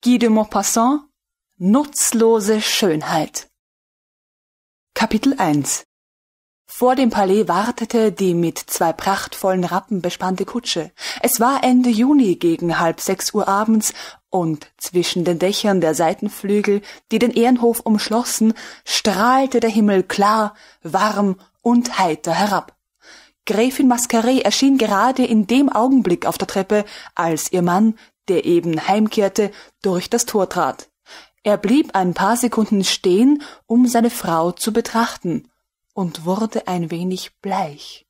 Guy de Maupassant Nutzlose Schönheit Kapitel 1 Vor dem Palais wartete die mit zwei prachtvollen Rappen bespannte Kutsche. Es war Ende Juni gegen halb sechs Uhr abends und zwischen den Dächern der Seitenflügel, die den Ehrenhof umschlossen, strahlte der Himmel klar, warm und heiter herab. Gräfin Mascaret erschien gerade in dem Augenblick auf der Treppe, als ihr Mann der eben heimkehrte, durch das Tor trat. Er blieb ein paar Sekunden stehen, um seine Frau zu betrachten, und wurde ein wenig bleich.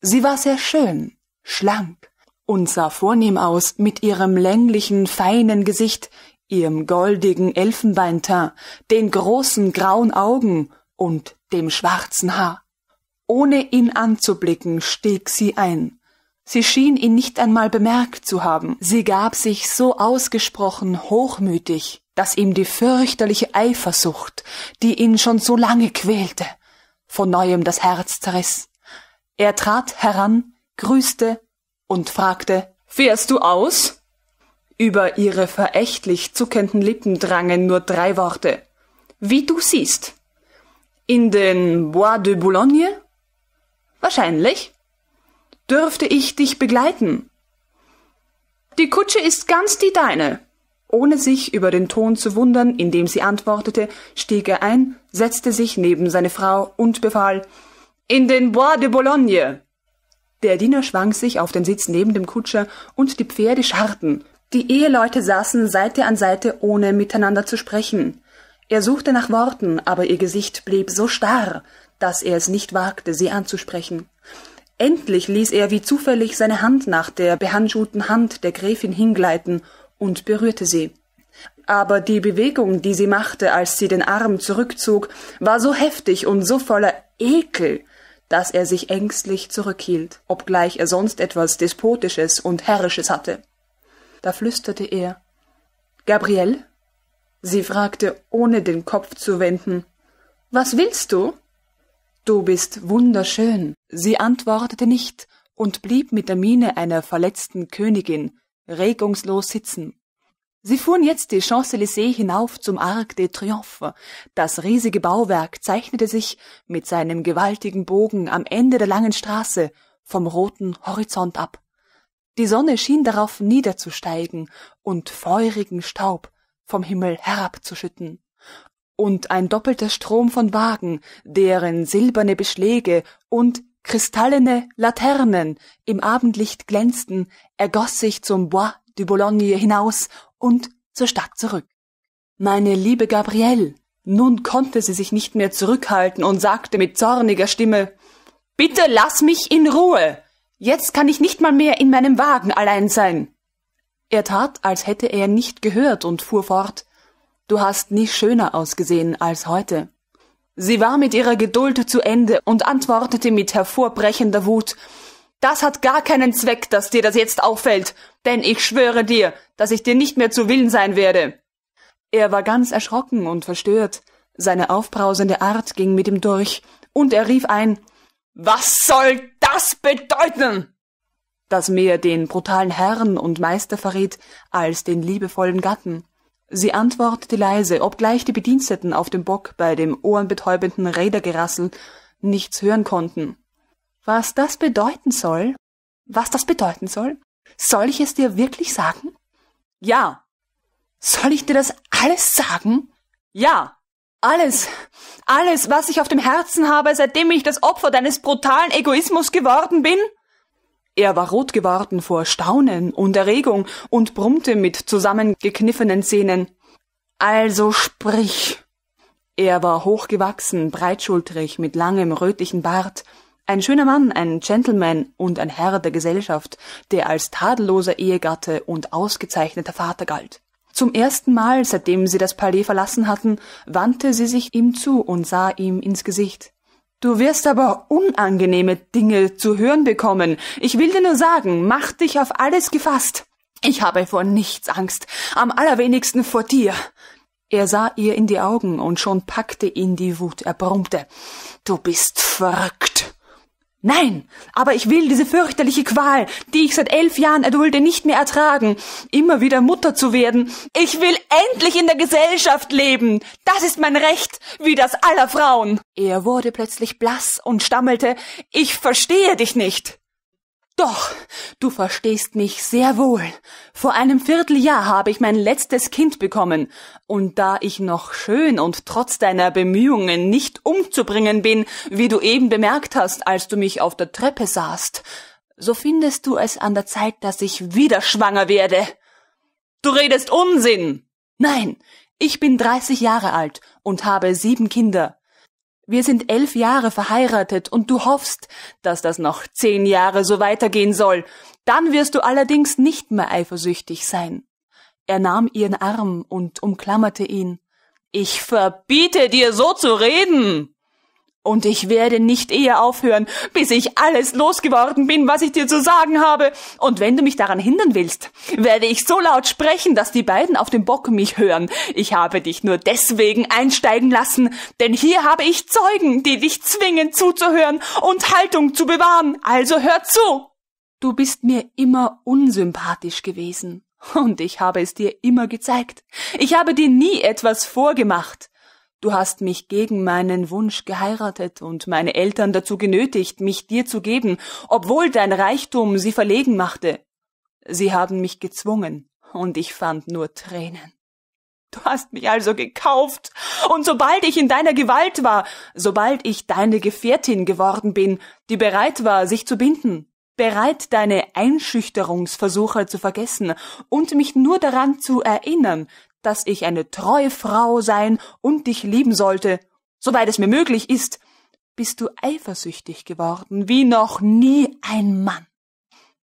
Sie war sehr schön, schlank und sah vornehm aus mit ihrem länglichen, feinen Gesicht, ihrem goldigen Elfenbeinteint, den großen grauen Augen und dem schwarzen Haar. Ohne ihn anzublicken, stieg sie ein Sie schien ihn nicht einmal bemerkt zu haben. Sie gab sich so ausgesprochen hochmütig, dass ihm die fürchterliche Eifersucht, die ihn schon so lange quälte, von neuem das Herz zerriss. Er trat heran, grüßte und fragte Fährst du aus? Über ihre verächtlich zuckenden Lippen drangen nur drei Worte Wie du siehst. In den Bois de Boulogne? Wahrscheinlich dürfte ich dich begleiten? Die Kutsche ist ganz die deine. Ohne sich über den Ton zu wundern, in dem sie antwortete, stieg er ein, setzte sich neben seine Frau und befahl In den Bois de Boulogne. Der Diener schwang sich auf den Sitz neben dem Kutscher, und die Pferde scharrten. Die Eheleute saßen Seite an Seite, ohne miteinander zu sprechen. Er suchte nach Worten, aber ihr Gesicht blieb so starr, dass er es nicht wagte, sie anzusprechen. Endlich ließ er wie zufällig seine Hand nach der behandschuhten Hand der Gräfin hingleiten und berührte sie. Aber die Bewegung, die sie machte, als sie den Arm zurückzog, war so heftig und so voller Ekel, dass er sich ängstlich zurückhielt, obgleich er sonst etwas Despotisches und Herrisches hatte. Da flüsterte er Gabriel? Sie fragte, ohne den Kopf zu wenden Was willst du? Du bist wunderschön. Sie antwortete nicht und blieb mit der Miene einer verletzten Königin regungslos sitzen. Sie fuhren jetzt die Champs-Élysées hinauf zum Arc de Triomphe. Das riesige Bauwerk zeichnete sich mit seinem gewaltigen Bogen am Ende der langen Straße vom roten Horizont ab. Die Sonne schien darauf niederzusteigen und feurigen Staub vom Himmel herabzuschütten und ein doppelter Strom von Wagen, deren silberne Beschläge und kristallene Laternen im Abendlicht glänzten, ergoss sich zum Bois du Boulogne hinaus und zur Stadt zurück. Meine liebe Gabrielle, nun konnte sie sich nicht mehr zurückhalten und sagte mit zorniger Stimme Bitte lass mich in Ruhe. Jetzt kann ich nicht mal mehr in meinem Wagen allein sein. Er tat, als hätte er nicht gehört und fuhr fort Du hast nie schöner ausgesehen als heute. Sie war mit ihrer Geduld zu Ende und antwortete mit hervorbrechender Wut Das hat gar keinen Zweck, dass dir das jetzt auffällt, denn ich schwöre dir, dass ich dir nicht mehr zu Willen sein werde. Er war ganz erschrocken und verstört, seine aufbrausende Art ging mit ihm durch, und er rief ein Was soll das bedeuten? das mehr den brutalen Herrn und Meister verriet als den liebevollen Gatten. Sie antwortete leise, obgleich die Bediensteten auf dem Bock bei dem ohrenbetäubenden Rädergerassel nichts hören konnten. Was das bedeuten soll? Was das bedeuten soll? Soll ich es dir wirklich sagen? Ja. Soll ich dir das alles sagen? Ja. Alles, alles, was ich auf dem Herzen habe, seitdem ich das Opfer deines brutalen Egoismus geworden bin? Er war rot geworden vor Staunen und Erregung und brummte mit zusammengekniffenen Zähnen. Also sprich! Er war hochgewachsen, breitschultrig, mit langem rötlichen Bart, ein schöner Mann, ein Gentleman und ein Herr der Gesellschaft, der als tadelloser Ehegatte und ausgezeichneter Vater galt. Zum ersten Mal, seitdem sie das Palais verlassen hatten, wandte sie sich ihm zu und sah ihm ins Gesicht. Du wirst aber unangenehme Dinge zu hören bekommen. Ich will dir nur sagen, mach dich auf alles gefasst. Ich habe vor nichts Angst, am allerwenigsten vor dir. Er sah ihr in die Augen und schon packte ihn die Wut. Er brummte. Du bist verrückt. Nein, aber ich will diese fürchterliche Qual, die ich seit elf Jahren erdulde, nicht mehr ertragen, immer wieder Mutter zu werden. Ich will endlich in der Gesellschaft leben. Das ist mein Recht, wie das aller Frauen. Er wurde plötzlich blass und stammelte Ich verstehe dich nicht. Doch, du verstehst mich sehr wohl. Vor einem Vierteljahr habe ich mein letztes Kind bekommen, und da ich noch schön und trotz deiner Bemühungen nicht umzubringen bin, wie du eben bemerkt hast, als du mich auf der Treppe sahst, so findest du es an der Zeit, dass ich wieder schwanger werde. Du redest Unsinn. Nein, ich bin dreißig Jahre alt und habe sieben Kinder. Wir sind elf Jahre verheiratet und du hoffst, dass das noch zehn Jahre so weitergehen soll. Dann wirst du allerdings nicht mehr eifersüchtig sein. Er nahm ihren Arm und umklammerte ihn. Ich verbiete dir so zu reden. Und ich werde nicht eher aufhören, bis ich alles losgeworden bin, was ich dir zu sagen habe. Und wenn du mich daran hindern willst, werde ich so laut sprechen, dass die beiden auf dem Bock mich hören. Ich habe dich nur deswegen einsteigen lassen, denn hier habe ich Zeugen, die dich zwingen zuzuhören und Haltung zu bewahren. Also hör zu! Du bist mir immer unsympathisch gewesen. Und ich habe es dir immer gezeigt. Ich habe dir nie etwas vorgemacht. Du hast mich gegen meinen Wunsch geheiratet und meine Eltern dazu genötigt, mich dir zu geben, obwohl dein Reichtum sie verlegen machte. Sie haben mich gezwungen, und ich fand nur Tränen. Du hast mich also gekauft, und sobald ich in deiner Gewalt war, sobald ich deine Gefährtin geworden bin, die bereit war, sich zu binden, bereit, deine Einschüchterungsversuche zu vergessen und mich nur daran zu erinnern, dass ich eine treue Frau sein und dich lieben sollte, soweit es mir möglich ist, bist du eifersüchtig geworden, wie noch nie ein Mann.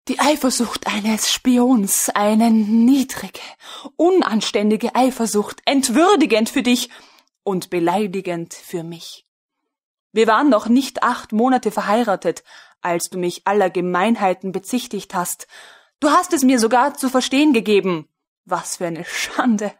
Die Eifersucht eines Spions, eine niedrige, unanständige Eifersucht, entwürdigend für dich und beleidigend für mich. Wir waren noch nicht acht Monate verheiratet, als du mich aller Gemeinheiten bezichtigt hast. Du hast es mir sogar zu verstehen gegeben. Was für eine Schande.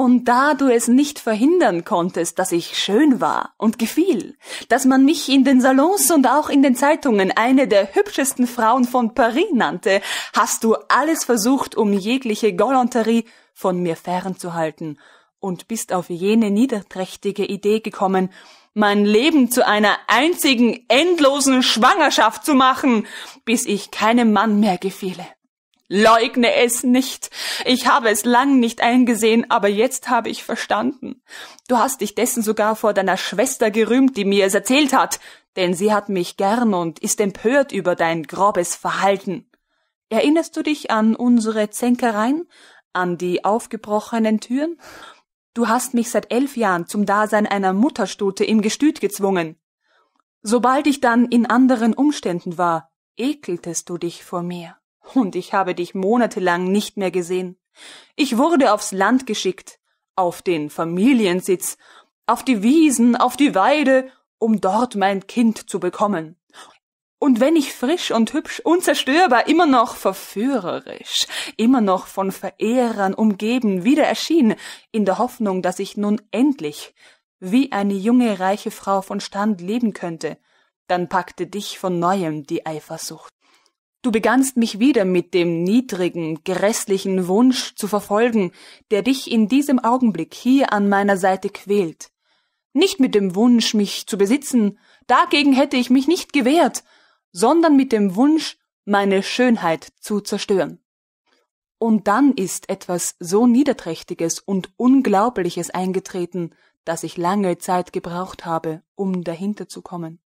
Und da du es nicht verhindern konntest, dass ich schön war und gefiel, dass man mich in den Salons und auch in den Zeitungen eine der hübschesten Frauen von Paris nannte, hast du alles versucht, um jegliche Galanterie von mir fernzuhalten und bist auf jene niederträchtige Idee gekommen, mein Leben zu einer einzigen endlosen Schwangerschaft zu machen, bis ich keinem Mann mehr gefiele leugne es nicht. Ich habe es lang nicht eingesehen, aber jetzt habe ich verstanden. Du hast dich dessen sogar vor deiner Schwester gerühmt, die mir es erzählt hat, denn sie hat mich gern und ist empört über dein grobes Verhalten. Erinnerst du dich an unsere Zänkereien, an die aufgebrochenen Türen? Du hast mich seit elf Jahren zum Dasein einer Mutterstute im Gestüt gezwungen. Sobald ich dann in anderen Umständen war, ekeltest du dich vor mir und ich habe dich monatelang nicht mehr gesehen. Ich wurde aufs Land geschickt, auf den Familiensitz, auf die Wiesen, auf die Weide, um dort mein Kind zu bekommen. Und wenn ich frisch und hübsch, unzerstörbar, immer noch verführerisch, immer noch von Verehrern umgeben wieder erschien, in der Hoffnung, dass ich nun endlich wie eine junge reiche Frau von Stand leben könnte, dann packte dich von neuem die Eifersucht. Du begannst mich wieder mit dem niedrigen, grässlichen Wunsch zu verfolgen, der dich in diesem Augenblick hier an meiner Seite quält. Nicht mit dem Wunsch, mich zu besitzen, dagegen hätte ich mich nicht gewehrt, sondern mit dem Wunsch, meine Schönheit zu zerstören. Und dann ist etwas so Niederträchtiges und Unglaubliches eingetreten, dass ich lange Zeit gebraucht habe, um dahinter zu kommen.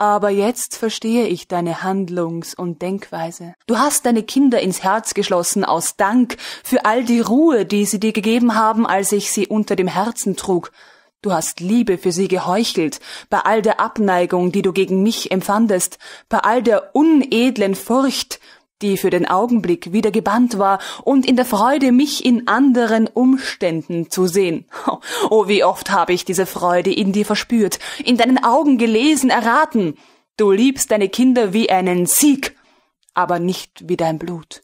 Aber jetzt verstehe ich deine Handlungs- und Denkweise. Du hast deine Kinder ins Herz geschlossen aus Dank für all die Ruhe, die sie dir gegeben haben, als ich sie unter dem Herzen trug. Du hast Liebe für sie geheuchelt, bei all der Abneigung, die du gegen mich empfandest, bei all der unedlen Furcht, die für den Augenblick wieder gebannt war und in der Freude, mich in anderen Umständen zu sehen. Oh, wie oft habe ich diese Freude in dir verspürt, in deinen Augen gelesen, erraten. Du liebst deine Kinder wie einen Sieg, aber nicht wie dein Blut.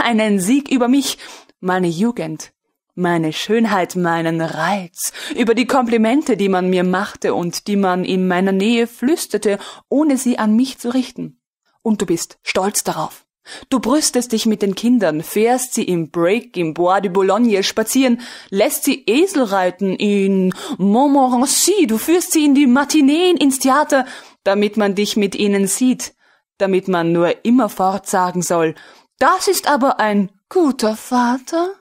Einen Sieg über mich, meine Jugend, meine Schönheit, meinen Reiz, über die Komplimente, die man mir machte und die man in meiner Nähe flüsterte, ohne sie an mich zu richten. Und du bist stolz darauf. Du brüstest dich mit den Kindern, fährst sie im Break im Bois de Boulogne spazieren, lässt sie Esel reiten in Montmorency, du führst sie in die Matineen ins Theater, damit man dich mit ihnen sieht, damit man nur immerfort sagen soll, das ist aber ein guter Vater.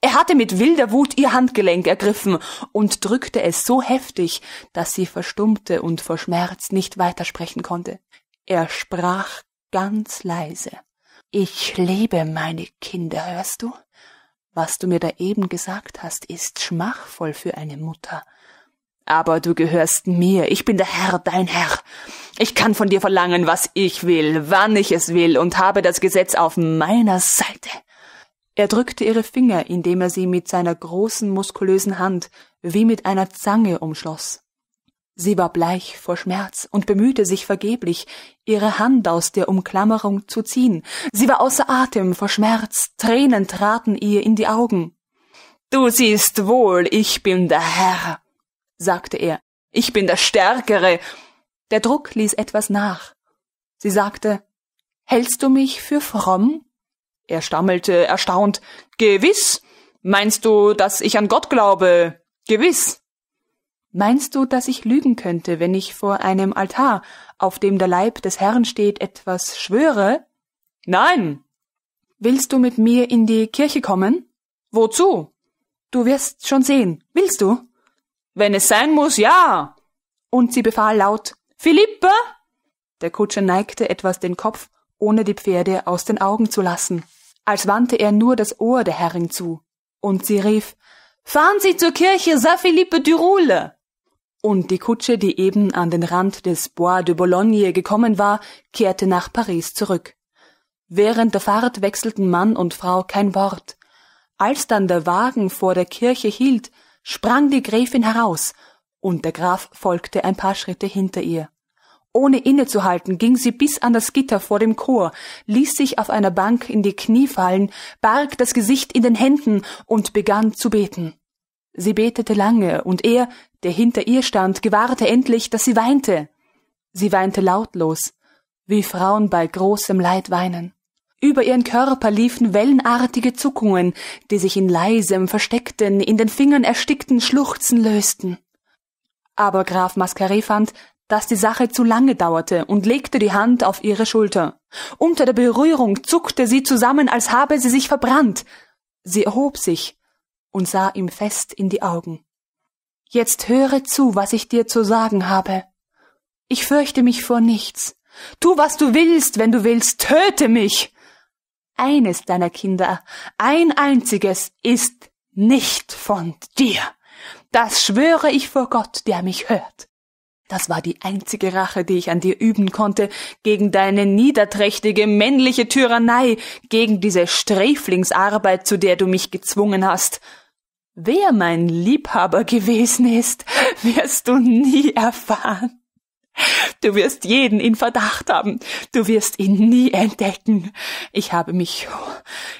Er hatte mit wilder Wut ihr Handgelenk ergriffen und drückte es so heftig, dass sie verstummte und vor Schmerz nicht weitersprechen konnte. Er sprach ganz leise. Ich liebe meine Kinder, hörst du? Was du mir da eben gesagt hast, ist schmachvoll für eine Mutter. Aber du gehörst mir, ich bin der Herr, dein Herr. Ich kann von dir verlangen, was ich will, wann ich es will, und habe das Gesetz auf meiner Seite. Er drückte ihre Finger, indem er sie mit seiner großen, muskulösen Hand wie mit einer Zange umschloss. Sie war bleich vor Schmerz und bemühte sich vergeblich, ihre Hand aus der Umklammerung zu ziehen. Sie war außer Atem vor Schmerz, Tränen traten ihr in die Augen. Du siehst wohl, ich bin der Herr, sagte er, ich bin der Stärkere. Der Druck ließ etwas nach. Sie sagte, Hältst du mich für fromm? Er stammelte erstaunt, Gewiss. Meinst du, dass ich an Gott glaube? Gewiss. Meinst du, dass ich lügen könnte, wenn ich vor einem Altar, auf dem der Leib des Herrn steht, etwas schwöre? Nein. Willst du mit mir in die Kirche kommen? Wozu? Du wirst schon sehen. Willst du? Wenn es sein muss, ja. Und sie befahl laut Philippe. Der Kutscher neigte etwas den Kopf, ohne die Pferde aus den Augen zu lassen, als wandte er nur das Ohr der Herrin zu. Und sie rief Fahren Sie zur Kirche Sa Philippe du Roule und die Kutsche, die eben an den Rand des Bois de Boulogne gekommen war, kehrte nach Paris zurück. Während der Fahrt wechselten Mann und Frau kein Wort. Als dann der Wagen vor der Kirche hielt, sprang die Gräfin heraus, und der Graf folgte ein paar Schritte hinter ihr. Ohne innezuhalten ging sie bis an das Gitter vor dem Chor, ließ sich auf einer Bank in die Knie fallen, barg das Gesicht in den Händen und begann zu beten. Sie betete lange, und er, der hinter ihr stand, gewahrte endlich, dass sie weinte. Sie weinte lautlos, wie Frauen bei großem Leid weinen. Über ihren Körper liefen wellenartige Zuckungen, die sich in leisem, versteckten, in den Fingern erstickten Schluchzen lösten. Aber Graf Mascaré fand, dass die Sache zu lange dauerte und legte die Hand auf ihre Schulter. Unter der Berührung zuckte sie zusammen, als habe sie sich verbrannt. Sie erhob sich, und sah ihm fest in die Augen. Jetzt höre zu, was ich dir zu sagen habe. Ich fürchte mich vor nichts. Tu, was du willst, wenn du willst, töte mich. Eines deiner Kinder, ein einziges, ist nicht von dir. Das schwöre ich vor Gott, der mich hört. Das war die einzige Rache, die ich an dir üben konnte, gegen deine niederträchtige männliche Tyrannei, gegen diese Sträflingsarbeit, zu der du mich gezwungen hast. Wer mein Liebhaber gewesen ist, wirst du nie erfahren. Du wirst jeden in Verdacht haben. Du wirst ihn nie entdecken. Ich habe mich,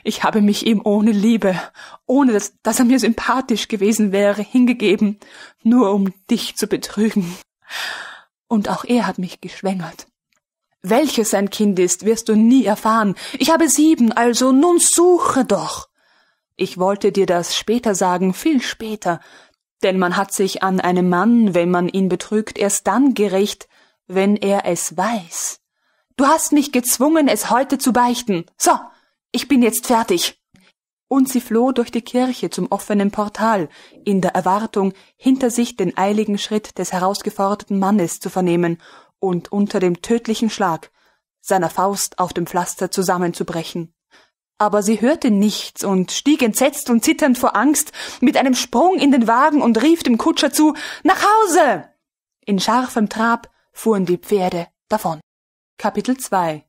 ich habe mich ihm ohne Liebe, ohne dass, dass er mir sympathisch gewesen wäre, hingegeben, nur um dich zu betrügen. Und auch er hat mich geschwängert. Welches sein Kind ist, wirst du nie erfahren. Ich habe sieben, also nun suche doch. Ich wollte dir das später sagen, viel später, denn man hat sich an einem Mann, wenn man ihn betrügt, erst dann gerecht, wenn er es weiß. Du hast mich gezwungen, es heute zu beichten. So, ich bin jetzt fertig. Und sie floh durch die Kirche zum offenen Portal, in der Erwartung, hinter sich den eiligen Schritt des herausgeforderten Mannes zu vernehmen und unter dem tödlichen Schlag seiner Faust auf dem Pflaster zusammenzubrechen. Aber sie hörte nichts und stieg entsetzt und zitternd vor Angst mit einem Sprung in den Wagen und rief dem Kutscher zu Nach Hause. In scharfem Trab fuhren die Pferde davon. Kapitel 2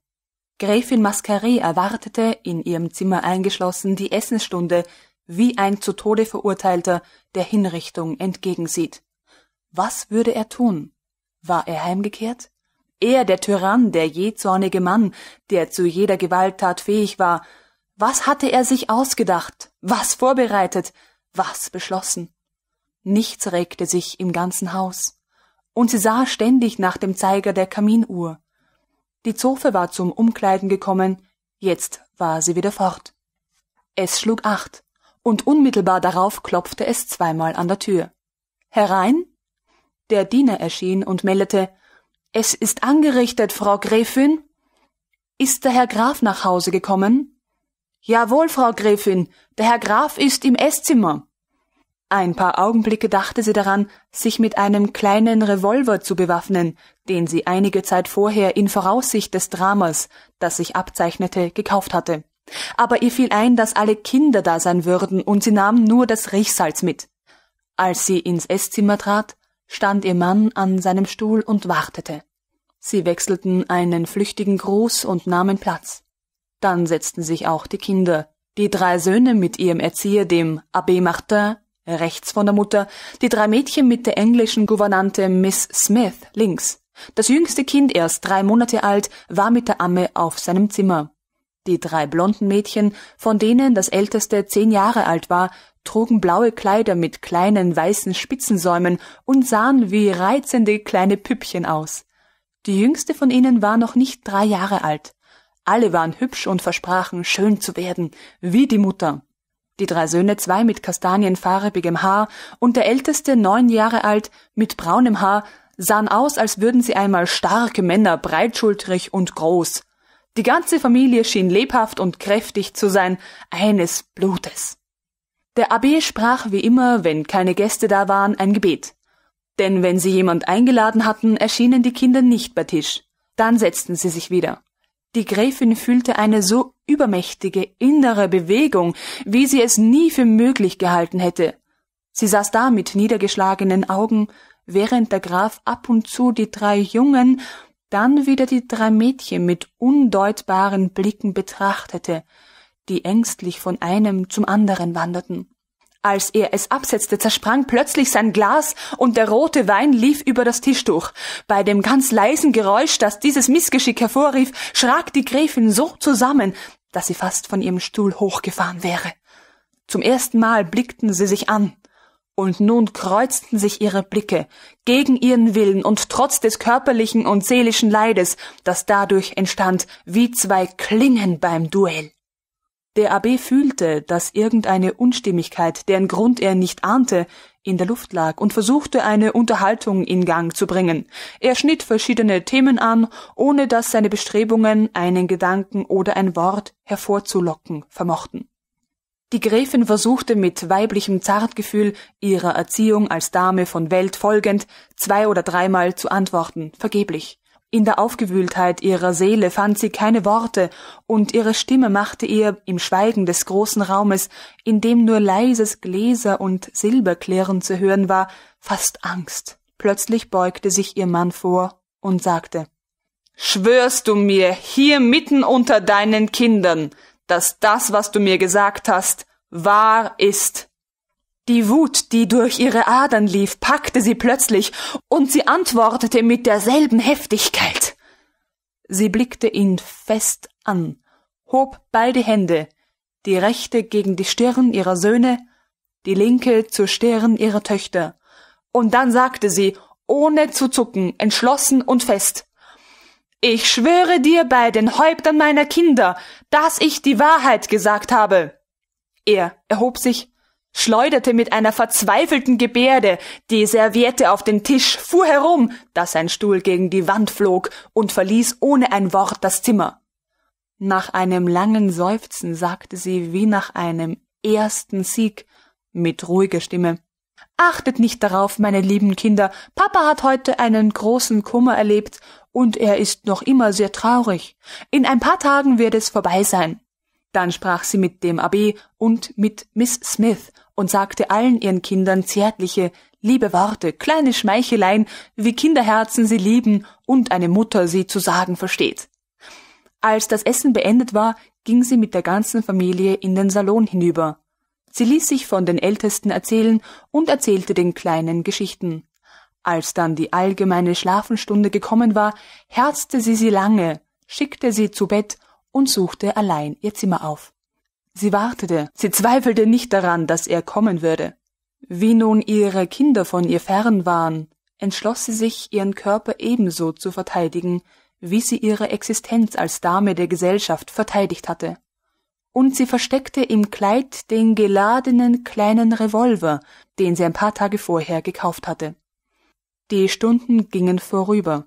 Gräfin Mascaré erwartete, in ihrem Zimmer eingeschlossen, die Essensstunde, wie ein zu Tode verurteilter, der Hinrichtung entgegensieht. Was würde er tun? War er heimgekehrt? Er, der Tyrann, der jähzornige Mann, der zu jeder Gewalttat fähig war, was hatte er sich ausgedacht? Was vorbereitet? Was beschlossen? Nichts regte sich im ganzen Haus. Und sie sah ständig nach dem Zeiger der Kaminuhr. Die Zofe war zum Umkleiden gekommen, jetzt war sie wieder fort. Es schlug acht, und unmittelbar darauf klopfte es zweimal an der Tür. Herein? Der Diener erschien und meldete Es ist angerichtet, Frau Gräfin. Ist der Herr Graf nach Hause gekommen? Jawohl, Frau Gräfin, der Herr Graf ist im Esszimmer. Ein paar Augenblicke dachte sie daran, sich mit einem kleinen Revolver zu bewaffnen, den sie einige Zeit vorher in Voraussicht des Dramas, das sich abzeichnete, gekauft hatte. Aber ihr fiel ein, dass alle Kinder da sein würden, und sie nahm nur das Riechsalz mit. Als sie ins Esszimmer trat, stand ihr Mann an seinem Stuhl und wartete. Sie wechselten einen flüchtigen Gruß und nahmen Platz. Dann setzten sich auch die Kinder. Die drei Söhne mit ihrem Erzieher, dem Abbé Martin, rechts von der Mutter, die drei Mädchen mit der englischen Gouvernante Miss Smith links. Das jüngste Kind, erst drei Monate alt, war mit der Amme auf seinem Zimmer. Die drei blonden Mädchen, von denen das älteste zehn Jahre alt war, trugen blaue Kleider mit kleinen weißen Spitzensäumen und sahen wie reizende kleine Püppchen aus. Die jüngste von ihnen war noch nicht drei Jahre alt. Alle waren hübsch und versprachen, schön zu werden, wie die Mutter. Die drei Söhne, zwei mit kastanienfarbigem Haar und der älteste, neun Jahre alt, mit braunem Haar, sahen aus, als würden sie einmal starke Männer, breitschultrig und groß. Die ganze Familie schien lebhaft und kräftig zu sein, eines Blutes. Der Abbé sprach wie immer, wenn keine Gäste da waren, ein Gebet. Denn wenn sie jemand eingeladen hatten, erschienen die Kinder nicht bei Tisch. Dann setzten sie sich wieder. Die Gräfin fühlte eine so übermächtige innere Bewegung, wie sie es nie für möglich gehalten hätte. Sie saß da mit niedergeschlagenen Augen, während der Graf ab und zu die drei Jungen, dann wieder die drei Mädchen mit undeutbaren Blicken betrachtete, die ängstlich von einem zum anderen wanderten. Als er es absetzte, zersprang plötzlich sein Glas und der rote Wein lief über das Tischtuch. Bei dem ganz leisen Geräusch, das dieses Missgeschick hervorrief, schrak die Gräfin so zusammen, dass sie fast von ihrem Stuhl hochgefahren wäre. Zum ersten Mal blickten sie sich an. Und nun kreuzten sich ihre Blicke, gegen ihren Willen und trotz des körperlichen und seelischen Leides, das dadurch entstand, wie zwei Klingen beim Duell. Der AB fühlte, dass irgendeine Unstimmigkeit, deren Grund er nicht ahnte, in der Luft lag und versuchte eine Unterhaltung in Gang zu bringen. Er schnitt verschiedene Themen an, ohne dass seine Bestrebungen einen Gedanken oder ein Wort hervorzulocken vermochten. Die Gräfin versuchte mit weiblichem Zartgefühl, ihrer Erziehung als Dame von Welt folgend, zwei oder dreimal zu antworten, vergeblich. In der Aufgewühltheit ihrer Seele fand sie keine Worte, und ihre Stimme machte ihr im Schweigen des großen Raumes, in dem nur leises Gläser und Silberklirren zu hören war, fast Angst. Plötzlich beugte sich ihr Mann vor und sagte Schwörst du mir hier mitten unter deinen Kindern, dass das, was du mir gesagt hast, wahr ist? Die Wut, die durch ihre Adern lief, packte sie plötzlich, und sie antwortete mit derselben Heftigkeit. Sie blickte ihn fest an, hob beide Hände, die rechte gegen die Stirn ihrer Söhne, die linke zur Stirn ihrer Töchter, und dann sagte sie, ohne zu zucken, entschlossen und fest Ich schwöre dir bei den Häuptern meiner Kinder, dass ich die Wahrheit gesagt habe. Er erhob sich, schleuderte mit einer verzweifelten Gebärde die Serviette auf den Tisch, fuhr herum, dass sein Stuhl gegen die Wand flog und verließ ohne ein Wort das Zimmer. Nach einem langen Seufzen sagte sie wie nach einem ersten Sieg mit ruhiger Stimme Achtet nicht darauf, meine lieben Kinder, Papa hat heute einen großen Kummer erlebt, und er ist noch immer sehr traurig. In ein paar Tagen wird es vorbei sein. Dann sprach sie mit dem Abbé und mit Miss Smith und sagte allen ihren Kindern zärtliche, liebe Worte, kleine Schmeicheleien, wie Kinderherzen sie lieben und eine Mutter sie zu sagen versteht. Als das Essen beendet war, ging sie mit der ganzen Familie in den Salon hinüber. Sie ließ sich von den Ältesten erzählen und erzählte den kleinen Geschichten. Als dann die allgemeine Schlafenstunde gekommen war, herzte sie sie lange, schickte sie zu Bett und suchte allein ihr Zimmer auf. Sie wartete, sie zweifelte nicht daran, dass er kommen würde. Wie nun ihre Kinder von ihr fern waren, entschloss sie sich, ihren Körper ebenso zu verteidigen, wie sie ihre Existenz als Dame der Gesellschaft verteidigt hatte. Und sie versteckte im Kleid den geladenen kleinen Revolver, den sie ein paar Tage vorher gekauft hatte. Die Stunden gingen vorüber.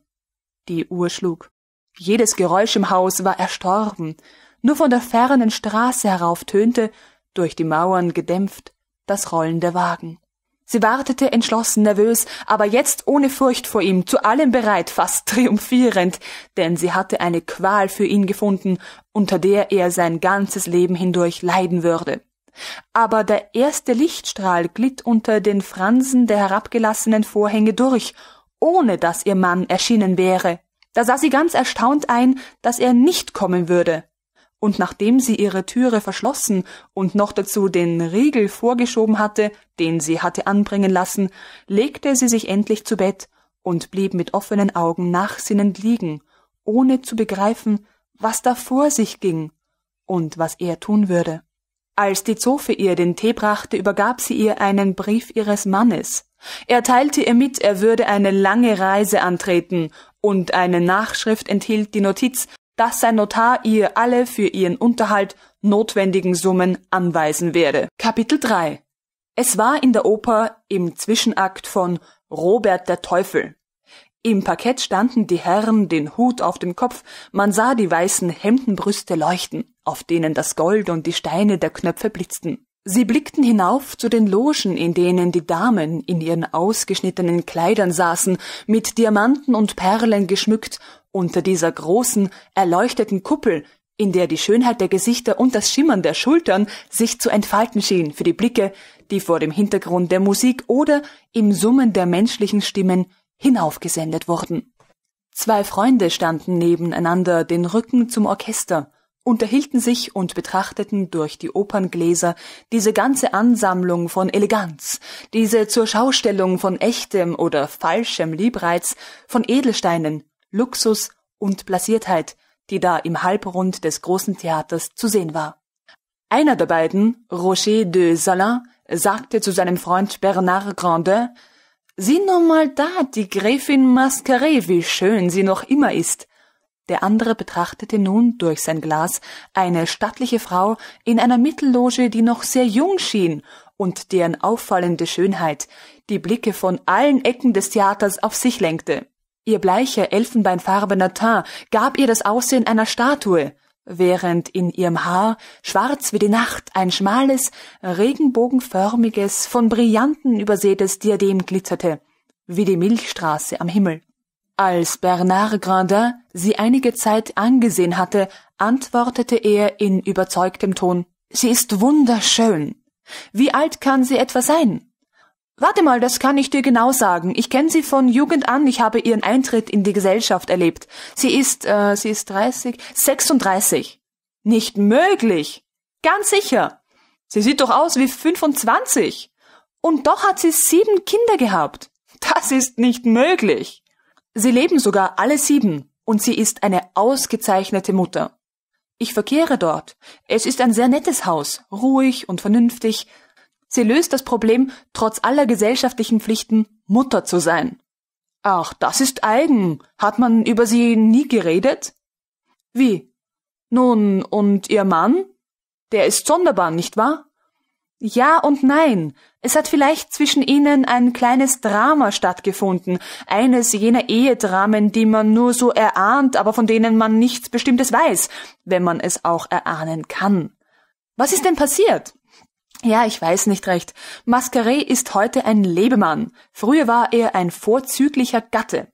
Die Uhr schlug. Jedes Geräusch im Haus war erstorben, nur von der fernen Straße herauf tönte, durch die Mauern gedämpft, das Rollen der Wagen. Sie wartete entschlossen, nervös, aber jetzt ohne Furcht vor ihm, zu allem bereit, fast triumphierend, denn sie hatte eine Qual für ihn gefunden, unter der er sein ganzes Leben hindurch leiden würde. Aber der erste Lichtstrahl glitt unter den Fransen der herabgelassenen Vorhänge durch, ohne dass ihr Mann erschienen wäre. Da sah sie ganz erstaunt ein, dass er nicht kommen würde und nachdem sie ihre Türe verschlossen und noch dazu den Riegel vorgeschoben hatte, den sie hatte anbringen lassen, legte sie sich endlich zu Bett und blieb mit offenen Augen nachsinnend liegen, ohne zu begreifen, was da vor sich ging und was er tun würde. Als die Zofe ihr den Tee brachte, übergab sie ihr einen Brief ihres Mannes. Er teilte ihr mit, er würde eine lange Reise antreten, und eine Nachschrift enthielt die Notiz, dass sein Notar ihr alle für ihren Unterhalt notwendigen Summen anweisen werde. Kapitel 3 Es war in der Oper im Zwischenakt von Robert der Teufel. Im Parkett standen die Herren, den Hut auf dem Kopf, man sah die weißen Hemdenbrüste leuchten, auf denen das Gold und die Steine der Knöpfe blitzten. Sie blickten hinauf zu den Logen, in denen die Damen in ihren ausgeschnittenen Kleidern saßen, mit Diamanten und Perlen geschmückt unter dieser großen, erleuchteten Kuppel, in der die Schönheit der Gesichter und das Schimmern der Schultern sich zu entfalten schien für die Blicke, die vor dem Hintergrund der Musik oder im Summen der menschlichen Stimmen hinaufgesendet wurden. Zwei Freunde standen nebeneinander den Rücken zum Orchester, unterhielten sich und betrachteten durch die Operngläser diese ganze Ansammlung von Eleganz, diese zur Schaustellung von echtem oder falschem Liebreiz, von Edelsteinen Luxus und Blasiertheit, die da im Halbrund des großen Theaters zu sehen war. Einer der beiden, Roger de Salin, sagte zu seinem Freund Bernard Grandet, Sieh nur mal da, die Gräfin Mascaret, wie schön sie noch immer ist. Der andere betrachtete nun durch sein Glas eine stattliche Frau in einer Mittelloge, die noch sehr jung schien und deren auffallende Schönheit die Blicke von allen Ecken des Theaters auf sich lenkte. Ihr bleicher, elfenbeinfarbener Teint gab ihr das Aussehen einer Statue, während in ihrem Haar, schwarz wie die Nacht, ein schmales, regenbogenförmiges, von Brillanten übersätes Diadem glitzerte, wie die Milchstraße am Himmel. Als Bernard Grandin sie einige Zeit angesehen hatte, antwortete er in überzeugtem Ton Sie ist wunderschön. Wie alt kann sie etwa sein? Warte mal, das kann ich dir genau sagen. Ich kenne sie von Jugend an. Ich habe ihren Eintritt in die Gesellschaft erlebt. Sie ist, äh, sie ist 30, 36. Nicht möglich. Ganz sicher. Sie sieht doch aus wie 25. Und doch hat sie sieben Kinder gehabt. Das ist nicht möglich. Sie leben sogar alle sieben und sie ist eine ausgezeichnete Mutter. Ich verkehre dort. Es ist ein sehr nettes Haus, ruhig und vernünftig, Sie löst das Problem, trotz aller gesellschaftlichen Pflichten Mutter zu sein. Ach, das ist eigen. Hat man über sie nie geredet? Wie? Nun, und ihr Mann? Der ist sonderbar, nicht wahr? Ja und nein. Es hat vielleicht zwischen ihnen ein kleines Drama stattgefunden, eines jener Ehedramen, die man nur so erahnt, aber von denen man nichts Bestimmtes weiß, wenn man es auch erahnen kann. Was ist denn passiert? Ja, ich weiß nicht recht. Mascaret ist heute ein Lebemann. Früher war er ein vorzüglicher Gatte.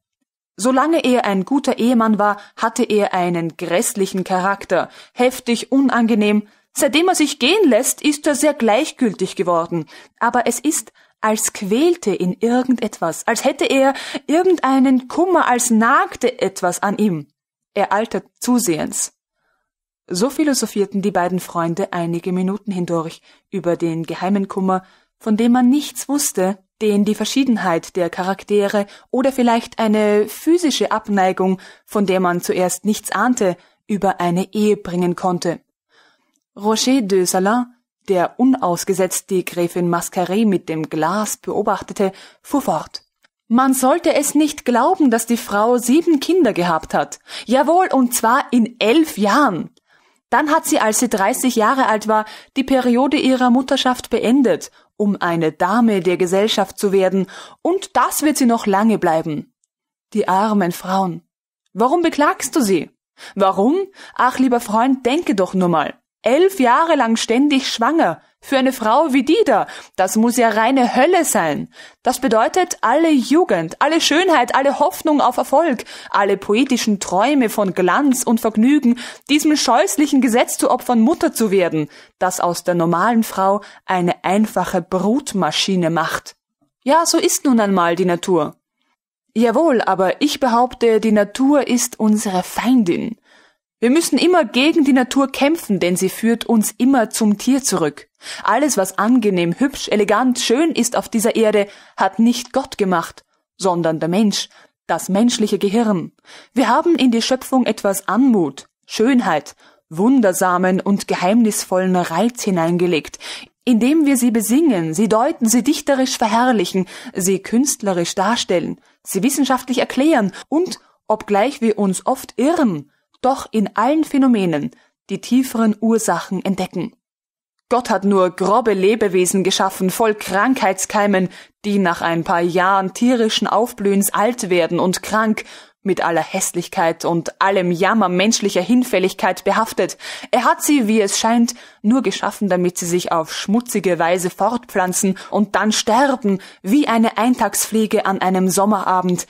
Solange er ein guter Ehemann war, hatte er einen grässlichen Charakter, heftig, unangenehm. Seitdem er sich gehen lässt, ist er sehr gleichgültig geworden. Aber es ist, als quälte ihn irgendetwas, als hätte er irgendeinen Kummer, als nagte etwas an ihm. Er altert zusehends. So philosophierten die beiden Freunde einige Minuten hindurch über den geheimen Kummer, von dem man nichts wusste, den die Verschiedenheit der Charaktere oder vielleicht eine physische Abneigung, von der man zuerst nichts ahnte, über eine Ehe bringen konnte. Roger de Salin, der unausgesetzt die Gräfin Mascaret mit dem Glas beobachtete, fuhr fort. Man sollte es nicht glauben, dass die Frau sieben Kinder gehabt hat. Jawohl, und zwar in elf Jahren. Dann hat sie, als sie 30 Jahre alt war, die Periode ihrer Mutterschaft beendet, um eine Dame der Gesellschaft zu werden, und das wird sie noch lange bleiben. Die armen Frauen. Warum beklagst du sie? Warum? Ach, lieber Freund, denke doch nur mal. Elf Jahre lang ständig schwanger. Für eine Frau wie die da. Das muss ja reine Hölle sein. Das bedeutet alle Jugend, alle Schönheit, alle Hoffnung auf Erfolg, alle poetischen Träume von Glanz und Vergnügen, diesem scheußlichen Gesetz zu opfern, Mutter zu werden, das aus der normalen Frau eine einfache Brutmaschine macht. Ja, so ist nun einmal die Natur. Jawohl, aber ich behaupte, die Natur ist unsere Feindin. Wir müssen immer gegen die Natur kämpfen, denn sie führt uns immer zum Tier zurück. Alles, was angenehm, hübsch, elegant, schön ist auf dieser Erde, hat nicht Gott gemacht, sondern der Mensch, das menschliche Gehirn. Wir haben in die Schöpfung etwas Anmut, Schönheit, wundersamen und geheimnisvollen Reiz hineingelegt, indem wir sie besingen, sie deuten, sie dichterisch verherrlichen, sie künstlerisch darstellen, sie wissenschaftlich erklären und, obgleich wir uns oft irren, doch in allen Phänomenen die tieferen Ursachen entdecken. Gott hat nur grobe Lebewesen geschaffen, voll Krankheitskeimen, die nach ein paar Jahren tierischen Aufblühens alt werden und krank, mit aller Hässlichkeit und allem Jammer menschlicher Hinfälligkeit behaftet. Er hat sie, wie es scheint, nur geschaffen, damit sie sich auf schmutzige Weise fortpflanzen und dann sterben, wie eine Eintagspflege an einem Sommerabend,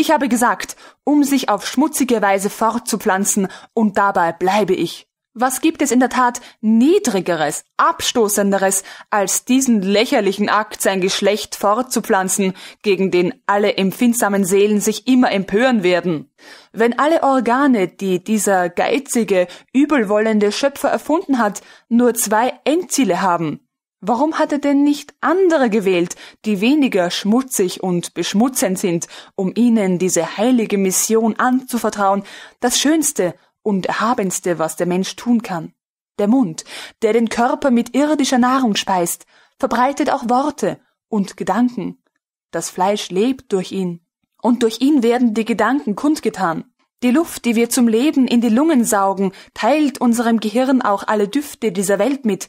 ich habe gesagt, um sich auf schmutzige Weise fortzupflanzen, und dabei bleibe ich. Was gibt es in der Tat niedrigeres, abstoßenderes, als diesen lächerlichen Akt, sein Geschlecht fortzupflanzen, gegen den alle empfindsamen Seelen sich immer empören werden? Wenn alle Organe, die dieser geizige, übelwollende Schöpfer erfunden hat, nur zwei Endziele haben, Warum hat er denn nicht andere gewählt, die weniger schmutzig und beschmutzend sind, um ihnen diese heilige Mission anzuvertrauen, das Schönste und Erhabenste, was der Mensch tun kann? Der Mund, der den Körper mit irdischer Nahrung speist, verbreitet auch Worte und Gedanken. Das Fleisch lebt durch ihn, und durch ihn werden die Gedanken kundgetan. Die Luft, die wir zum Leben in die Lungen saugen, teilt unserem Gehirn auch alle Düfte dieser Welt mit,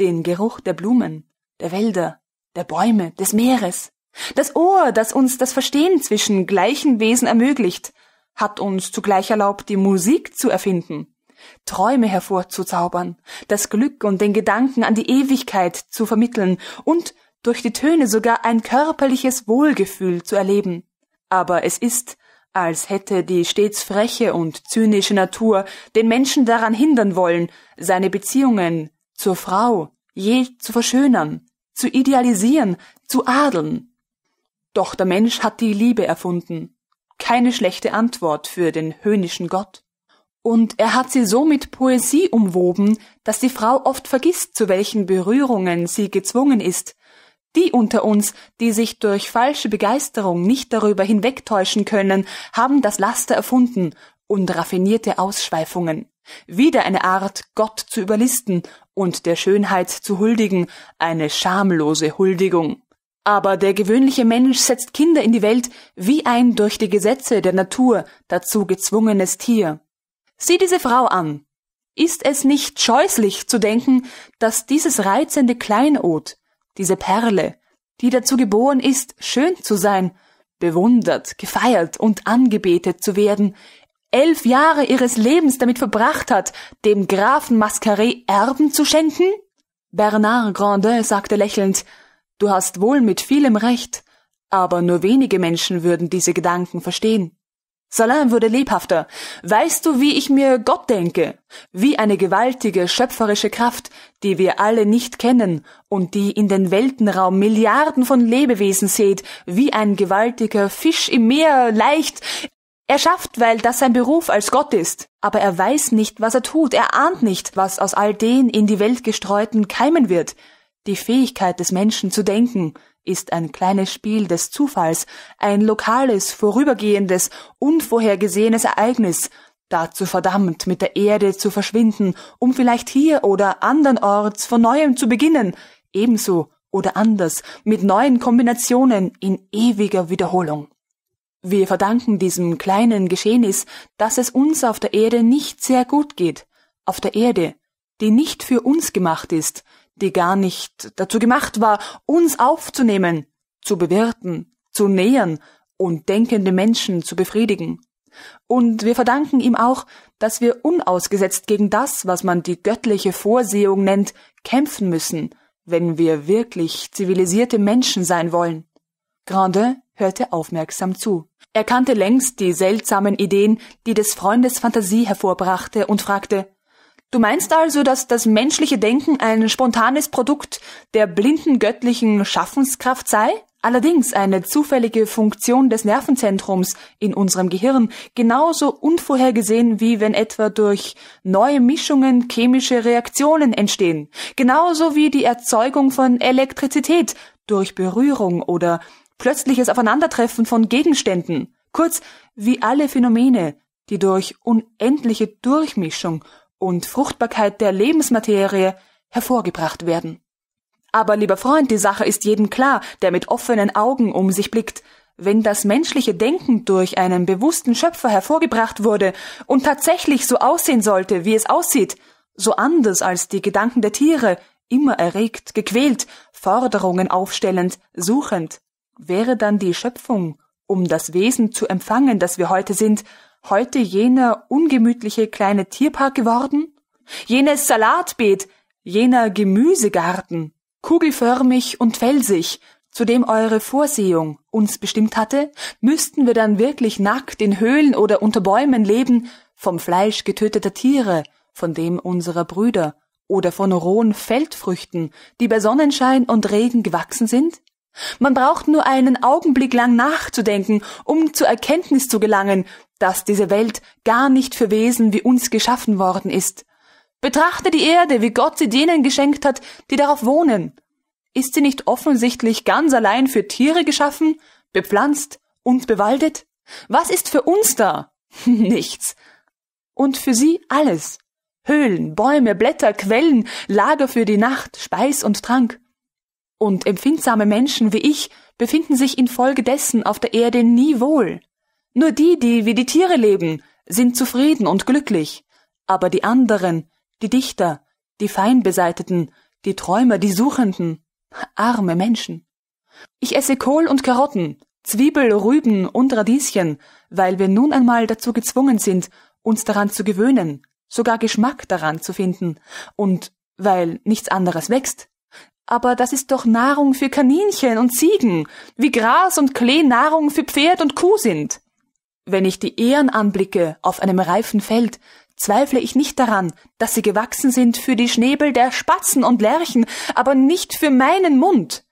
den Geruch der Blumen, der Wälder, der Bäume, des Meeres. Das Ohr, das uns das Verstehen zwischen gleichen Wesen ermöglicht, hat uns zugleich erlaubt, die Musik zu erfinden, Träume hervorzuzaubern, das Glück und den Gedanken an die Ewigkeit zu vermitteln und durch die Töne sogar ein körperliches Wohlgefühl zu erleben. Aber es ist, als hätte die stets freche und zynische Natur den Menschen daran hindern wollen, seine Beziehungen zur Frau, je zu verschönern, zu idealisieren, zu adeln. Doch der Mensch hat die Liebe erfunden, keine schlechte Antwort für den höhnischen Gott. Und er hat sie so mit Poesie umwoben, dass die Frau oft vergisst, zu welchen Berührungen sie gezwungen ist. Die unter uns, die sich durch falsche Begeisterung nicht darüber hinwegtäuschen können, haben das Laster erfunden und raffinierte Ausschweifungen wieder eine Art, Gott zu überlisten und der Schönheit zu huldigen, eine schamlose Huldigung. Aber der gewöhnliche Mensch setzt Kinder in die Welt wie ein durch die Gesetze der Natur dazu gezwungenes Tier. Sieh diese Frau an. Ist es nicht scheußlich zu denken, dass dieses reizende Kleinod, diese Perle, die dazu geboren ist, schön zu sein, bewundert, gefeiert und angebetet zu werden, elf Jahre ihres Lebens damit verbracht hat, dem Grafen Mascaré Erben zu schenken? Bernard Grandet sagte lächelnd, Du hast wohl mit vielem Recht, aber nur wenige Menschen würden diese Gedanken verstehen. Salin wurde lebhafter. Weißt du, wie ich mir Gott denke? Wie eine gewaltige, schöpferische Kraft, die wir alle nicht kennen und die in den Weltenraum Milliarden von Lebewesen sät, wie ein gewaltiger Fisch im Meer leicht er schafft, weil das sein Beruf als Gott ist. Aber er weiß nicht, was er tut. Er ahnt nicht, was aus all den in die Welt gestreuten keimen wird. Die Fähigkeit des Menschen zu denken ist ein kleines Spiel des Zufalls, ein lokales, vorübergehendes, unvorhergesehenes Ereignis, dazu verdammt, mit der Erde zu verschwinden, um vielleicht hier oder andernorts von neuem zu beginnen, ebenso oder anders, mit neuen Kombinationen in ewiger Wiederholung. Wir verdanken diesem kleinen Geschehnis, dass es uns auf der Erde nicht sehr gut geht, auf der Erde, die nicht für uns gemacht ist, die gar nicht dazu gemacht war, uns aufzunehmen, zu bewirten, zu nähern und denkende Menschen zu befriedigen. Und wir verdanken ihm auch, dass wir unausgesetzt gegen das, was man die göttliche Vorsehung nennt, kämpfen müssen, wenn wir wirklich zivilisierte Menschen sein wollen. Grande hörte aufmerksam zu. Er kannte längst die seltsamen Ideen, die des Freundes Fantasie hervorbrachte, und fragte Du meinst also, dass das menschliche Denken ein spontanes Produkt der blinden göttlichen Schaffenskraft sei? Allerdings eine zufällige Funktion des Nervenzentrums in unserem Gehirn, genauso unvorhergesehen wie wenn etwa durch neue Mischungen chemische Reaktionen entstehen, genauso wie die Erzeugung von Elektrizität durch Berührung oder plötzliches Aufeinandertreffen von Gegenständen, kurz wie alle Phänomene, die durch unendliche Durchmischung und Fruchtbarkeit der Lebensmaterie hervorgebracht werden. Aber lieber Freund, die Sache ist jedem klar, der mit offenen Augen um sich blickt. Wenn das menschliche Denken durch einen bewussten Schöpfer hervorgebracht wurde und tatsächlich so aussehen sollte, wie es aussieht, so anders als die Gedanken der Tiere, immer erregt, gequält, Forderungen aufstellend, suchend, wäre dann die Schöpfung, um das Wesen zu empfangen, das wir heute sind, heute jener ungemütliche kleine Tierpark geworden? Jenes Salatbeet, jener Gemüsegarten, kugelförmig und felsig, zu dem eure Vorsehung uns bestimmt hatte, müssten wir dann wirklich nackt in Höhlen oder unter Bäumen leben, vom Fleisch getöteter Tiere, von dem unserer Brüder, oder von rohen Feldfrüchten, die bei Sonnenschein und Regen gewachsen sind? Man braucht nur einen Augenblick lang nachzudenken, um zur Erkenntnis zu gelangen, dass diese Welt gar nicht für Wesen wie uns geschaffen worden ist. Betrachte die Erde, wie Gott sie denen geschenkt hat, die darauf wohnen. Ist sie nicht offensichtlich ganz allein für Tiere geschaffen, bepflanzt und bewaldet? Was ist für uns da? Nichts. Und für sie alles. Höhlen, Bäume, Blätter, Quellen, Lager für die Nacht, Speis und Trank und empfindsame Menschen wie ich befinden sich infolgedessen auf der Erde nie wohl. Nur die, die wie die Tiere leben, sind zufrieden und glücklich, aber die anderen, die Dichter, die Feinbeseiteten, die Träumer, die Suchenden, arme Menschen. Ich esse Kohl und Karotten, Zwiebel, Rüben und Radieschen, weil wir nun einmal dazu gezwungen sind, uns daran zu gewöhnen, sogar Geschmack daran zu finden, und weil nichts anderes wächst, aber das ist doch Nahrung für Kaninchen und Ziegen, wie Gras und Klee Nahrung für Pferd und Kuh sind. Wenn ich die Ehren anblicke auf einem reifen Feld, zweifle ich nicht daran, dass sie gewachsen sind für die Schnäbel der Spatzen und Lerchen, aber nicht für meinen Mund.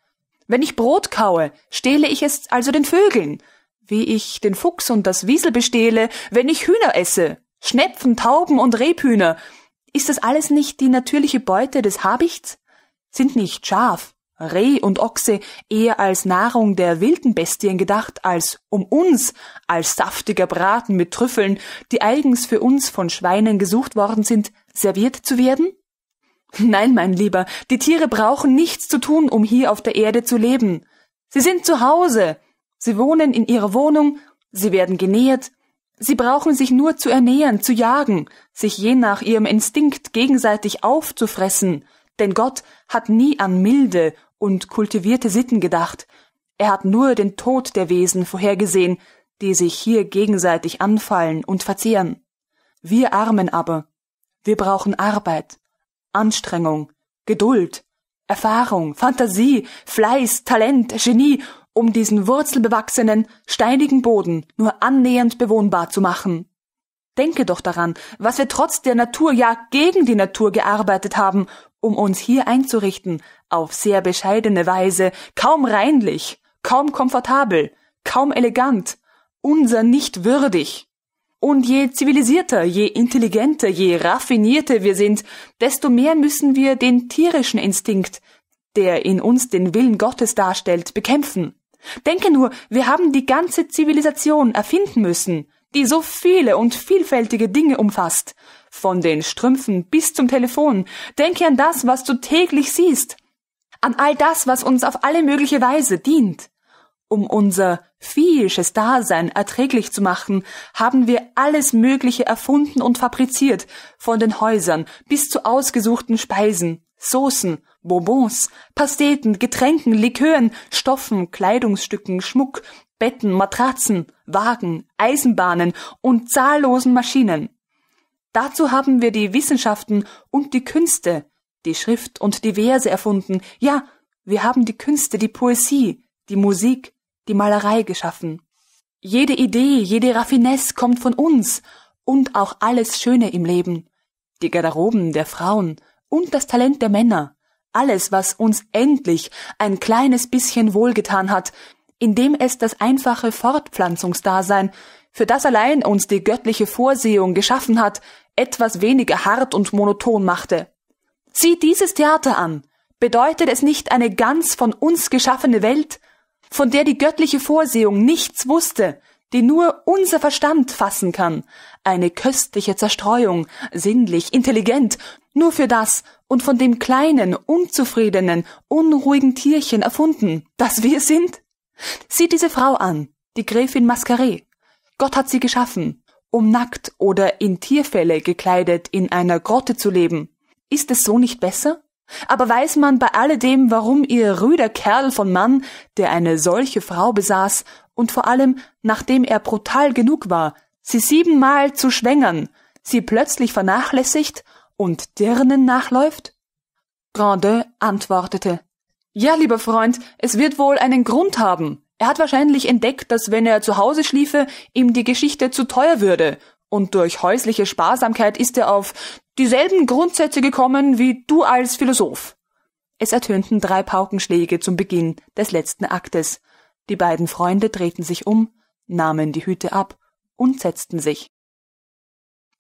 Wenn ich Brot kaue, stehle ich es also den Vögeln, wie ich den Fuchs und das Wiesel bestehle, wenn ich Hühner esse, Schnepfen, Tauben und Rebhühner. Ist das alles nicht die natürliche Beute des Habichts? Sind nicht Schaf, Reh und Ochse eher als Nahrung der wilden Bestien gedacht, als um uns, als saftiger Braten mit Trüffeln, die eigens für uns von Schweinen gesucht worden sind, serviert zu werden? Nein, mein Lieber, die Tiere brauchen nichts zu tun, um hier auf der Erde zu leben. Sie sind zu Hause, sie wohnen in ihrer Wohnung, sie werden genährt, sie brauchen sich nur zu ernähren, zu jagen, sich je nach ihrem Instinkt gegenseitig aufzufressen, denn Gott hat nie an milde und kultivierte Sitten gedacht, er hat nur den Tod der Wesen vorhergesehen, die sich hier gegenseitig anfallen und verzehren. Wir Armen aber, wir brauchen Arbeit, Anstrengung, Geduld, Erfahrung, Fantasie, Fleiß, Talent, Genie, um diesen wurzelbewachsenen, steinigen Boden nur annähernd bewohnbar zu machen. Denke doch daran, was wir trotz der Naturjagd gegen die Natur gearbeitet haben um uns hier einzurichten, auf sehr bescheidene Weise, kaum reinlich, kaum komfortabel, kaum elegant, unser nicht würdig. Und je zivilisierter, je intelligenter, je raffinierter wir sind, desto mehr müssen wir den tierischen Instinkt, der in uns den Willen Gottes darstellt, bekämpfen. Denke nur, wir haben die ganze Zivilisation erfinden müssen, die so viele und vielfältige Dinge umfasst, von den Strümpfen bis zum Telefon. Denke an das, was du täglich siehst. An all das, was uns auf alle mögliche Weise dient. Um unser viehisches Dasein erträglich zu machen, haben wir alles Mögliche erfunden und fabriziert, von den Häusern bis zu ausgesuchten Speisen, Soßen, Bonbons, Pasteten, Getränken, Likören, Stoffen, Kleidungsstücken, Schmuck, Betten, Matratzen, Wagen, Eisenbahnen und zahllosen Maschinen. Dazu haben wir die Wissenschaften und die Künste, die Schrift und die Verse erfunden. Ja, wir haben die Künste, die Poesie, die Musik, die Malerei geschaffen. Jede Idee, jede Raffinesse kommt von uns und auch alles Schöne im Leben. Die Garderoben der Frauen und das Talent der Männer. Alles, was uns endlich ein kleines bisschen wohlgetan hat, indem es das einfache Fortpflanzungsdasein, für das allein uns die göttliche Vorsehung geschaffen hat, etwas weniger hart und monoton machte. Sieh dieses Theater an. Bedeutet es nicht eine ganz von uns geschaffene Welt, von der die göttliche Vorsehung nichts wusste, die nur unser Verstand fassen kann, eine köstliche Zerstreuung, sinnlich, intelligent, nur für das und von dem kleinen, unzufriedenen, unruhigen Tierchen erfunden, das wir sind? Sieh diese Frau an, die Gräfin Mascaret. Gott hat sie geschaffen, um nackt oder in Tierfälle gekleidet in einer Grotte zu leben. Ist es so nicht besser? Aber weiß man bei alledem, warum ihr rüder Kerl von Mann, der eine solche Frau besaß, und vor allem, nachdem er brutal genug war, sie siebenmal zu schwängern, sie plötzlich vernachlässigt und Dirnen nachläuft? Grandet antwortete, Ja, lieber Freund, es wird wohl einen Grund haben. Er hat wahrscheinlich entdeckt, dass wenn er zu Hause schliefe, ihm die Geschichte zu teuer würde, und durch häusliche Sparsamkeit ist er auf dieselben Grundsätze gekommen wie du als Philosoph. Es ertönten drei Paukenschläge zum Beginn des letzten Aktes. Die beiden Freunde drehten sich um, nahmen die Hüte ab und setzten sich.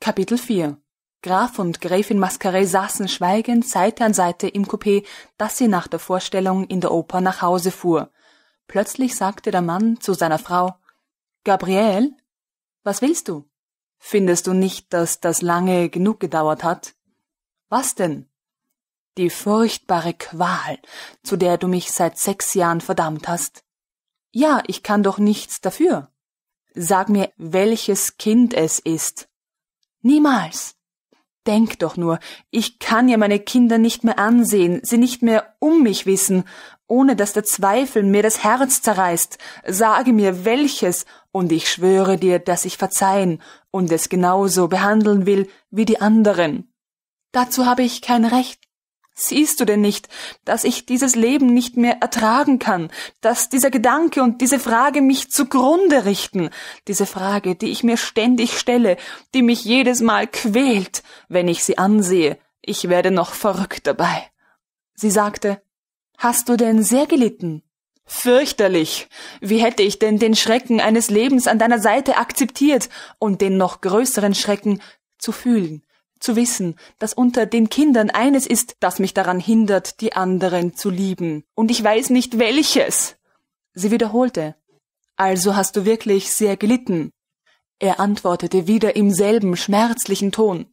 Kapitel 4 Graf und Gräfin Mascaret saßen schweigend Seite an Seite im Coupé, das sie nach der Vorstellung in der Oper nach Hause fuhr. Plötzlich sagte der Mann zu seiner Frau Gabriel, was willst du? Findest du nicht, dass das lange genug gedauert hat? Was denn? Die furchtbare Qual, zu der du mich seit sechs Jahren verdammt hast. Ja, ich kann doch nichts dafür. Sag mir, welches Kind es ist. Niemals. Denk doch nur, ich kann ja meine Kinder nicht mehr ansehen, sie nicht mehr um mich wissen, ohne dass der Zweifel mir das Herz zerreißt, sage mir welches, und ich schwöre dir, dass ich verzeihen und es genauso behandeln will wie die anderen. Dazu habe ich kein Recht. Siehst du denn nicht, dass ich dieses Leben nicht mehr ertragen kann, dass dieser Gedanke und diese Frage mich zugrunde richten, diese Frage, die ich mir ständig stelle, die mich jedes Mal quält, wenn ich sie ansehe, ich werde noch verrückt dabei. Sie sagte, Hast du denn sehr gelitten? Fürchterlich. Wie hätte ich denn den Schrecken eines Lebens an deiner Seite akzeptiert und den noch größeren Schrecken zu fühlen, zu wissen, dass unter den Kindern eines ist, das mich daran hindert, die anderen zu lieben, und ich weiß nicht welches. Sie wiederholte Also hast du wirklich sehr gelitten. Er antwortete wieder im selben schmerzlichen Ton.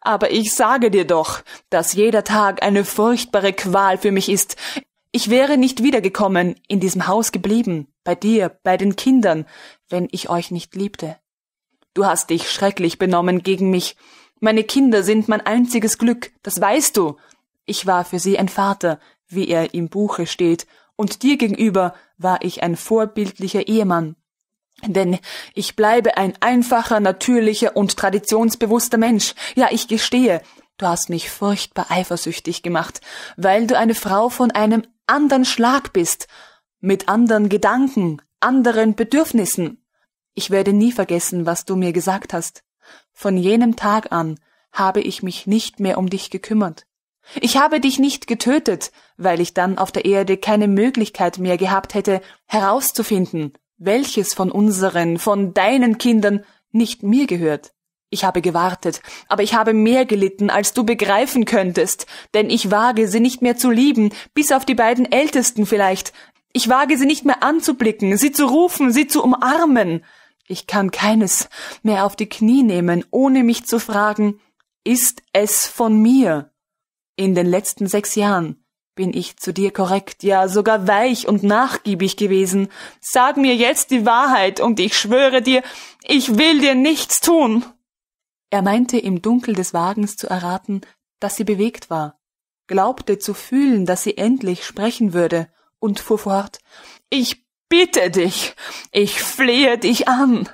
Aber ich sage dir doch, dass jeder Tag eine furchtbare Qual für mich ist. Ich wäre nicht wiedergekommen, in diesem Haus geblieben, bei dir, bei den Kindern, wenn ich euch nicht liebte. Du hast dich schrecklich benommen gegen mich. Meine Kinder sind mein einziges Glück, das weißt du. Ich war für sie ein Vater, wie er im Buche steht, und dir gegenüber war ich ein vorbildlicher Ehemann. Denn ich bleibe ein einfacher, natürlicher und traditionsbewusster Mensch. Ja, ich gestehe, du hast mich furchtbar eifersüchtig gemacht, weil du eine Frau von einem anderen Schlag bist, mit anderen Gedanken, anderen Bedürfnissen. Ich werde nie vergessen, was du mir gesagt hast. Von jenem Tag an habe ich mich nicht mehr um dich gekümmert. Ich habe dich nicht getötet, weil ich dann auf der Erde keine Möglichkeit mehr gehabt hätte, herauszufinden, welches von unseren, von deinen Kindern nicht mir gehört. Ich habe gewartet, aber ich habe mehr gelitten, als du begreifen könntest, denn ich wage sie nicht mehr zu lieben, bis auf die beiden Ältesten vielleicht. Ich wage sie nicht mehr anzublicken, sie zu rufen, sie zu umarmen. Ich kann keines mehr auf die Knie nehmen, ohne mich zu fragen, ist es von mir? In den letzten sechs Jahren bin ich zu dir korrekt, ja sogar weich und nachgiebig gewesen. Sag mir jetzt die Wahrheit, und ich schwöre dir, ich will dir nichts tun. Er meinte im Dunkel des Wagens zu erraten, dass sie bewegt war, glaubte zu fühlen, dass sie endlich sprechen würde, und fuhr fort Ich bitte dich, ich flehe dich an.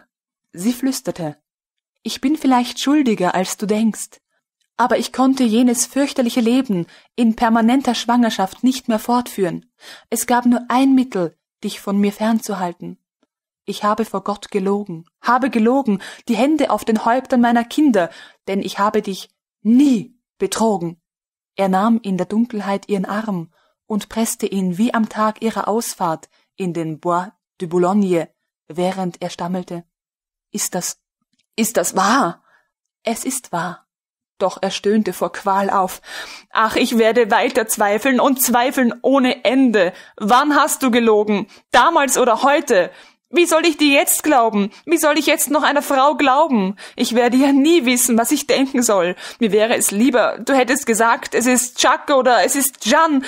Sie flüsterte Ich bin vielleicht schuldiger, als du denkst, aber ich konnte jenes fürchterliche Leben in permanenter Schwangerschaft nicht mehr fortführen. Es gab nur ein Mittel, dich von mir fernzuhalten. Ich habe vor Gott gelogen habe gelogen, die Hände auf den Häuptern meiner Kinder, denn ich habe dich nie betrogen. Er nahm in der Dunkelheit ihren Arm und presste ihn wie am Tag ihrer Ausfahrt in den Bois de Boulogne, während er stammelte. Ist das, ist das wahr? Es ist wahr. Doch er stöhnte vor Qual auf. Ach, ich werde weiter zweifeln und zweifeln ohne Ende. Wann hast du gelogen? Damals oder heute? Wie soll ich dir jetzt glauben? Wie soll ich jetzt noch einer Frau glauben? Ich werde ja nie wissen, was ich denken soll. Mir wäre es lieber, du hättest gesagt, es ist Chuck oder es ist Jan.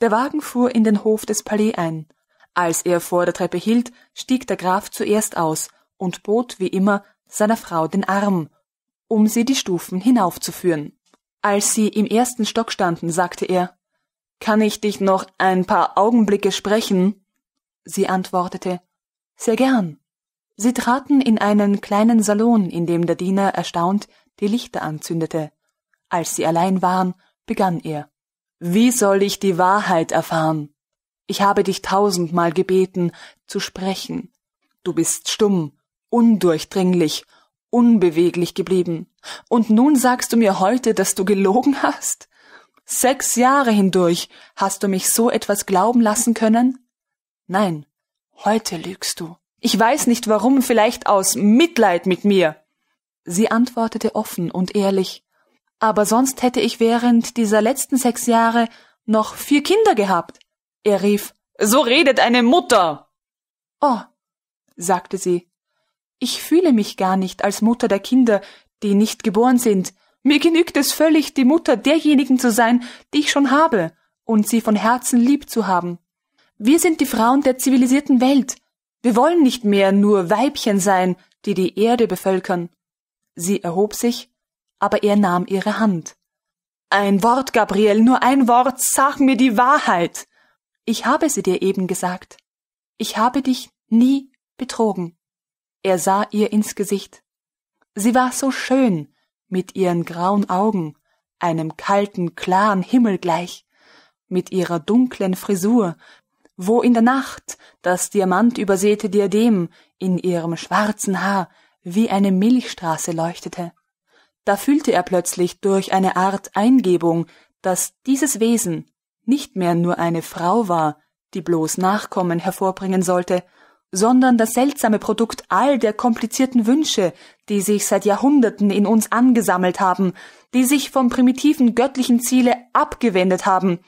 Der Wagen fuhr in den Hof des Palais ein. Als er vor der Treppe hielt, stieg der Graf zuerst aus und bot wie immer seiner Frau den Arm, um sie die Stufen hinaufzuführen. Als sie im ersten Stock standen, sagte er Kann ich dich noch ein paar Augenblicke sprechen? Sie antwortete sehr gern. Sie traten in einen kleinen Salon, in dem der Diener erstaunt die Lichter anzündete. Als sie allein waren, begann er. Wie soll ich die Wahrheit erfahren? Ich habe dich tausendmal gebeten, zu sprechen. Du bist stumm, undurchdringlich, unbeweglich geblieben. Und nun sagst du mir heute, dass du gelogen hast? Sechs Jahre hindurch hast du mich so etwas glauben lassen können? Nein, Heute lügst du. Ich weiß nicht warum, vielleicht aus Mitleid mit mir. Sie antwortete offen und ehrlich. Aber sonst hätte ich während dieser letzten sechs Jahre noch vier Kinder gehabt. Er rief, so redet eine Mutter. Oh, sagte sie, ich fühle mich gar nicht als Mutter der Kinder, die nicht geboren sind. Mir genügt es völlig, die Mutter derjenigen zu sein, die ich schon habe, und sie von Herzen lieb zu haben. Wir sind die Frauen der zivilisierten Welt. Wir wollen nicht mehr nur Weibchen sein, die die Erde bevölkern. Sie erhob sich, aber er nahm ihre Hand. Ein Wort, Gabriel, nur ein Wort, sag mir die Wahrheit. Ich habe sie dir eben gesagt. Ich habe dich nie betrogen. Er sah ihr ins Gesicht. Sie war so schön, mit ihren grauen Augen, einem kalten, klaren Himmel gleich, mit ihrer dunklen Frisur, wo in der Nacht das diamantübersäte Diadem in ihrem schwarzen Haar wie eine Milchstraße leuchtete. Da fühlte er plötzlich durch eine Art Eingebung, dass dieses Wesen nicht mehr nur eine Frau war, die bloß Nachkommen hervorbringen sollte, sondern das seltsame Produkt all der komplizierten Wünsche, die sich seit Jahrhunderten in uns angesammelt haben, die sich vom primitiven göttlichen Ziele abgewendet haben,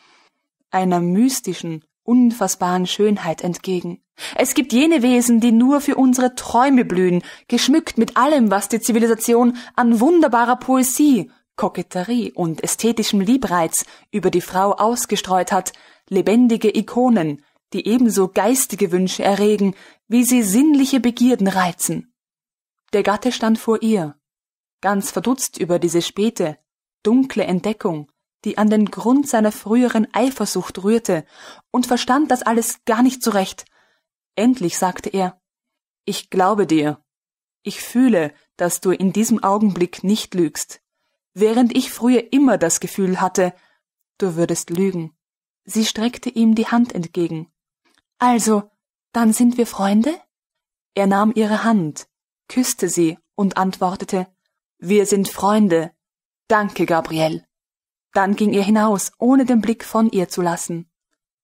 einer mystischen, unfassbaren Schönheit entgegen. Es gibt jene Wesen, die nur für unsere Träume blühen, geschmückt mit allem, was die Zivilisation an wunderbarer Poesie, Koketterie und ästhetischem Liebreiz über die Frau ausgestreut hat, lebendige Ikonen, die ebenso geistige Wünsche erregen, wie sie sinnliche Begierden reizen. Der Gatte stand vor ihr, ganz verdutzt über diese späte, dunkle Entdeckung, die an den Grund seiner früheren Eifersucht rührte, und verstand das alles gar nicht zurecht. Endlich sagte er Ich glaube dir. Ich fühle, dass du in diesem Augenblick nicht lügst, während ich früher immer das Gefühl hatte, du würdest lügen. Sie streckte ihm die Hand entgegen. Also, dann sind wir Freunde? Er nahm ihre Hand, küsste sie und antwortete Wir sind Freunde. Danke, Gabriel. Dann ging er hinaus, ohne den Blick von ihr zu lassen,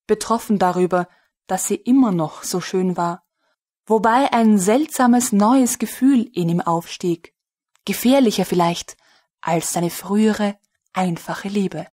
betroffen darüber, dass sie immer noch so schön war, wobei ein seltsames neues Gefühl in ihm aufstieg, gefährlicher vielleicht als seine frühere, einfache Liebe.